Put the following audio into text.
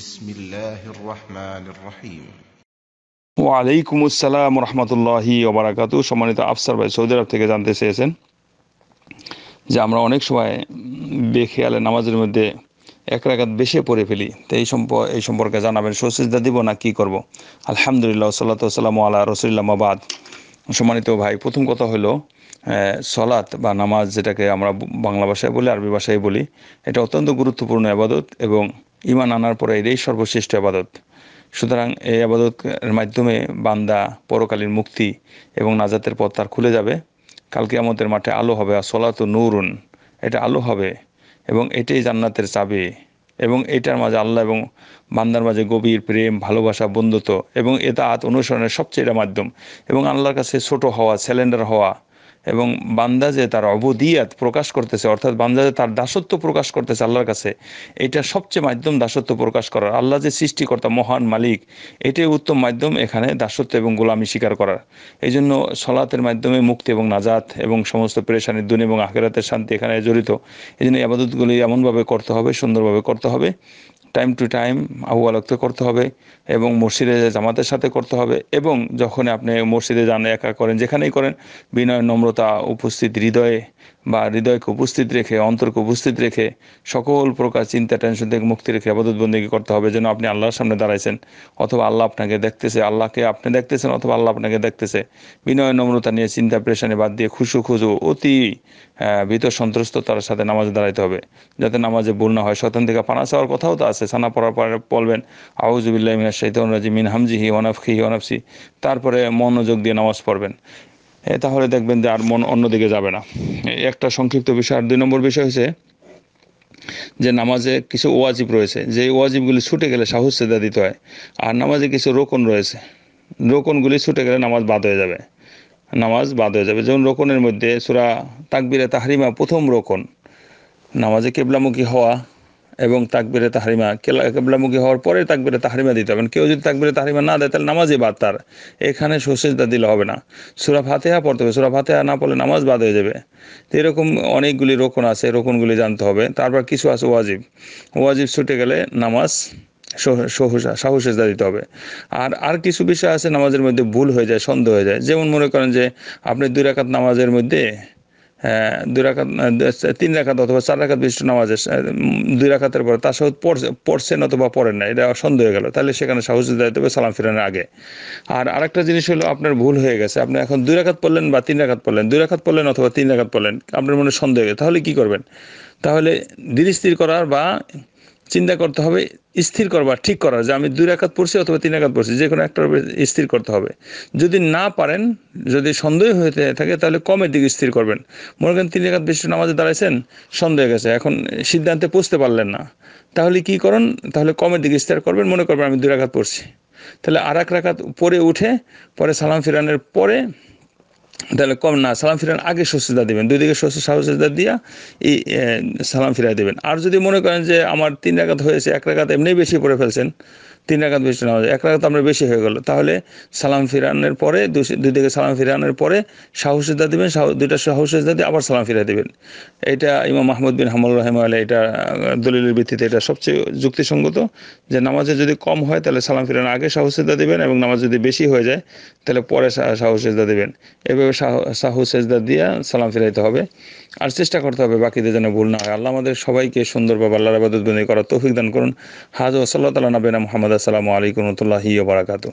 بسم الله الرحمن الرحيم ওয়ালাইকুম আসসালাম ওবরাকাত সম্মানিত আফসার ভাই সৌদি আরব থেকে জানতে চেয়েছেন যে আমরা অনেক সময় বেখেয়ালে নামাজের মধ্যে এক রাগাত বেশি পড়ে ফেলি তো এই সম্প এই সম্পর্কে জানাবেন দিব না কি করব আলহামদুলিল্লাহ সাল্লাম আল্লাহ রসুল্লাহ সম্মানিত ভাই প্রথম কথা হলো সলাত বা নামাজ যেটাকে আমরা বাংলা ভাষায় বলি আরবি ভাষায় বলি এটা অত্যন্ত গুরুত্বপূর্ণ আবাদত এবং ইমান আনার পরে এটাই সর্বশ্রেষ্ঠ আবাদত সুতরাং এই আবাদতের মাধ্যমে বান্দা পরকালীন মুক্তি এবং নাজাতের পথ তার খুলে যাবে কালকে আমাদের মাঠে আলো হবে আর সলাত নৌরুন এটা আলো হবে এবং এটাই জান্নাতের চাবি এবং এটার মাঝে আল্লাহ এবং বান্দার মাঝে গভীর প্রেম ভালোবাসা বন্ধুত্ব এবং এটা আত অনুসরণের সবচেয়ে এটা মাধ্যম এবং আল্লাহর কাছে ছোট হওয়া স্যালেন্ডার হওয়া এবং বান্দা যে তার অবদিয়াত প্রকাশ করতেছে অর্থাৎ বান্দা যে তার দাসত্ব প্রকাশ করতেছে আল্লাহর কাছে এটা সবচেয়ে মাধ্যম দাসত্ব প্রকাশ করার আল্লাহ যে সৃষ্টিকর্তা মহান মালিক এটাই উত্তম মাধ্যম এখানে দাসত্ব এবং গোলামি স্বীকার করার এই জন্য সলাতের মাধ্যমে মুক্তি এবং নাজাত এবং সমস্ত পেরেশানির দুন এবং আখেরাতের শান্তি এখানে জড়িত এই জন্য আবাদতগুলি এমনভাবে করতে হবে সুন্দরভাবে করতে হবে টাইম টু টাইম আহু আলোকতে করতে হবে এবং মসজিদে জামাতের সাথে করতে হবে এবং যখন আপনি মসজিদে যান একা করেন যেখানেই করেন বিনয় নম্রতা তা উপস্থিত হৃদয়ে বা হৃদয়কে উপস্থিত রেখে অন্তরকে উপস্থিত রেখে সকল প্রকার চিন্তা টেনশন থেকে মুক্তি রেখে আবাদতবন্দিকে করতে হবে যেন আপনি আল্লাহর সামনে দাঁড়াইছেন অথবা আল্লাহ আপনাকে দেখতেছে আল্লাহকে আপনি দেখতেছেন অথবা আল্লাহ আপনাকে দেখতেছে বিনয় নম্রতা নিয়ে চিন্তা প্রেশানে বাদ দিয়ে খুশু খুঁজু অতি ভীত তার সাথে নামাজে দাঁড়াইতে হবে যাতে নামাজে ভুল না হয় সতান থেকে পানা চাওয়ার কথাও তো আছে সানা পড়ার পরে বলবেন আউজুবিল্লাহ মিনা মিন রাজি মিন হামজিহি হি ওয়ানাফসি তারপরে মনোযোগ দিয়ে নামাজ পড়বেন তাহলে দেখবেন যে আর মন অন্যদিকে যাবে না একটা সংক্ষিপ্ত বিষয় আর দুই নম্বর বিষয় হচ্ছে যে নামাজে কিছু ওয়াজিব রয়েছে যে ওয়াজিবগুলি ছুটে গেলে সাহস সেদা দিতে হয় আর নামাজে কিছু রোকন রয়েছে রোকনগুলি ছুটে গেলে নামাজ বাদ হয়ে যাবে নামাজ বাদ হয়ে যাবে যেমন রোকনের মধ্যে সুরা তাকবিরে তাহরিমা প্রথম রোকন নামাজে কেবলামুখী হওয়া এবং তাকবিরে তাহারিমা কেবলামুখী হওয়ার পরে তাকবিরে তাহারিমা দিতে হবে কেউ যদি তাকবিরে তাহারিমা না দেয় তাহলে নামাজই বাদ তার এখানে সুসেজদা দিলে হবে না সুরা ফাতেহা পড়তে হবে সুরা ফাতেহা না পড়লে নামাজ বাদ হয়ে যাবে তো এরকম অনেকগুলি রোকন আছে রোকনগুলি জানতে হবে তারপর কিছু আছে ওয়াজিব ওয়াজিব ছুটে গেলে নামাজ সাহসেজা দিতে হবে আর আর কিছু বিষয় আছে নামাজের মধ্যে ভুল হয়ে যায় সন্দেহ হয়ে যায় যেমন মনে করেন যে আপনি দুই রাকাত নামাজের মধ্যে দুই রাখাত তিন রাখাত অথবা চার রাখাত বিশিষ্ট নামাজে দুই রাখাতের পরে তার সাহুদ পড়ছেন অথবা পড়েন না এটা সন্দেহ হয়ে গেল তাহলে সেখানে সাহস দায়িত্ব হবে সালাম ফিরানোর আগে আর আরেকটা জিনিস হলো আপনার ভুল হয়ে গেছে আপনি এখন দুই রাখাত পড়লেন বা তিন রাখাত পড়লেন দুই রাখাত পড়লেন অথবা তিন রাখাত পড়লেন আপনার মনে সন্দেহ হয়ে গেছে তাহলে কী করবেন তাহলে ধীর স্থির করার বা চিন্তা করতে হবে স্থির করবার ঠিক করার যে আমি দুই রাখাত পড়ছি অথবা তিন রাখাত পড়ছি যে কোনো একটা স্থির করতে হবে যদি না পারেন যদি সন্দেহ হয়ে থাকে তাহলে কমের দিকে স্থির করবেন মনে করেন তিন একাত বেশি নামাজে দাঁড়াইছেন সন্দেহ গেছে এখন সিদ্ধান্তে পৌঁছতে পারলেন না তাহলে কি করেন তাহলে কমের দিকে স্থির করবেন মনে করবেন আমি দুই রাখাত পড়ছি তাহলে আর এক রাখাত পরে উঠে পরে সালাম ফিরানের পরে তাহলে কম না সালাম ফিরান আগে সুসিদা দেবেন দুই দিকে সাহসিতা দিয়া এই সালাম ফিরাই দেবেন আর যদি মনে করেন যে আমার তিন রাগাত হয়েছে এক রাগাত এমনি বেশি পড়ে ফেলছেন তিন রাগাত বেশি নামাজ এক রাগাত আমরা বেশি হয়ে গেল তাহলে সালাম ফিরানোর পরে দুই দিকে সালাম ফিরানোর পরে সাহসিদা দেবেন দুইটা সাহসিদা দিয়ে আবার সালাম ফিরাই দেবেন এটা ইমাম মাহমুদ বিন হামুল রহমাল এটা দলিলের ভিত্তিতে এটা সবচেয়ে যুক্তিসঙ্গত যে নামাজে যদি কম হয় তাহলে সালাম ফিরানোর আগে সাহসিদা দেবেন এবং নামাজ যদি বেশি হয়ে যায় তাহলে পরে সাহসিতা দেবেন এভাবে এইভাবে সাহু সেজদা দিয়া সালাম ফিরাইতে হবে আর চেষ্টা করতে হবে বাকিদের যেন ভুল না হয় আল্লাহ আমাদের সবাইকে সুন্দরভাবে আল্লাহর আবাদত বন্দী করার তৌফিক দান করুন হাজ ওসল্লা তালা নবেনা মোহাম্মদ আসসালামু আলাইকুম রহমতুল্লাহি বারাকাতু